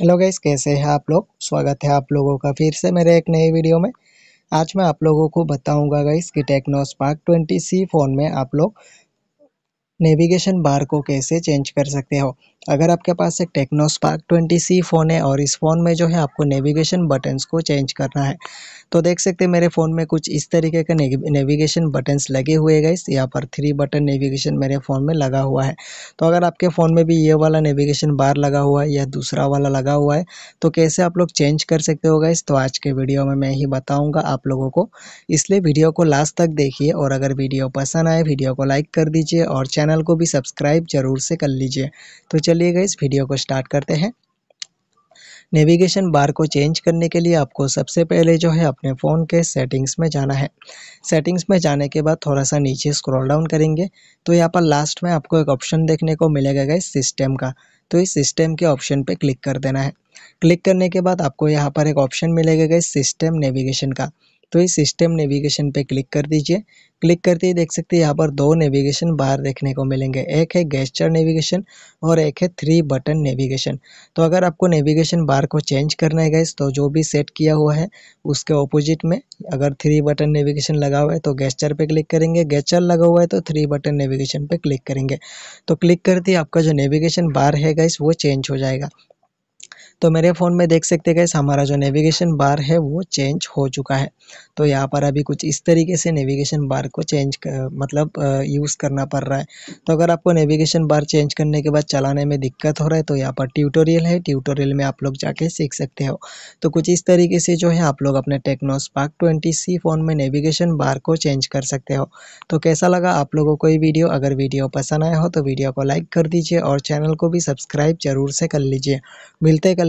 hello guys कैसे हैं आप लोग स्वागत है आप लोगों का फिर से मेरे एक नए वीडियो में आज मैं आप लोगों को बताऊंगा गाइस कि Tecno Spark twenty C phone में आप लोग नेविगेशन बार को कैसे चेंज कर सकते हो अगर आपके पास एक Tecno Spark twenty C phone है और इस फ़ोन में जो है आपको नेविगेशन बटन्स को चेंज करना है तो देख सकते हैं मेरे फ़ोन में कुछ इस तरीके का नेविगेशन बटन्स लगे हुए गए इस यहाँ पर थ्री बटन नेविगेशन मेरे फ़ोन में लगा हुआ है तो अगर आपके फ़ोन में भी ये वाला नेविगेशन बार लगा हुआ है या दूसरा वाला लगा हुआ है तो कैसे आप लोग चेंज कर सकते हो गए तो आज के वीडियो में मैं ही बताऊँगा आप लोगों को इसलिए वीडियो को लास्ट तक देखिए और अगर वीडियो पसंद आए वीडियो को लाइक कर दीजिए और चैनल चैनल को भी सब्सक्राइब जरूर से कर लीजिए तो चलिए गए इस वीडियो को स्टार्ट करते हैं नेविगेशन बार को चेंज करने के लिए आपको सबसे पहले जो है अपने फ़ोन के सेटिंग्स में जाना है सेटिंग्स में जाने के बाद थोड़ा सा नीचे स्क्रॉल डाउन करेंगे तो यहाँ पर लास्ट में आपको एक ऑप्शन देखने को मिलेगा गए सिस्टम का तो इस सिस्टम के ऑप्शन पे क्लिक कर देना है क्लिक करने के बाद आपको यहाँ पर एक ऑप्शन मिलेगा गए सिस्टम नेविगेशन का तो इस सिस्टम नेविगेशन पे क्लिक कर दीजिए क्लिक करते ही देख सकते हैं यहाँ पर दो नेविगेशन बाहर देखने को मिलेंगे एक है गेस्चर नेविगेशन और एक है थ्री बटन नेविगेशन तो अगर आपको नेविगेशन बार को चेंज करना है गैस तो जो भी सेट किया हुआ है उसके ऑपोजिट में अगर थ्री बटन नेविगेशन लगा हुआ है तो गैस्चर पे क्लिक करेंगे गेस्चर लगा हुआ है तो थ्री बटन नेविगेशन पे क्लिक करेंगे तो क्लिक करते ही आपका जो नेविगेशन बार है गैस वो चेंज हो जाएगा तो मेरे फ़ोन में देख सकते गए हमारा जो नेविगेशन बार है वो चेंज हो चुका है तो यहाँ पर अभी कुछ इस तरीके से नेविगेशन बार को चेंज कर, मतलब यूज़ करना पड़ रहा है तो अगर आपको नेविगेशन बार चेंज करने के बाद चलाने में दिक्कत हो रहा है तो यहाँ पर ट्यूटोरियल है ट्यूटोरियल में आप लोग जाके सीख सकते हो तो कुछ इस तरीके से जो है आप लोग अपने Tecno Spark twenty C phone में नेविगेशन बार को चेंज कर सकते हो तो कैसा लगा आप लोगों को ये वीडियो अगर वीडियो पसंद आया हो तो वीडियो को लाइक कर दीजिए और चैनल को भी सब्सक्राइब जरूर से कर लीजिए मिलते कल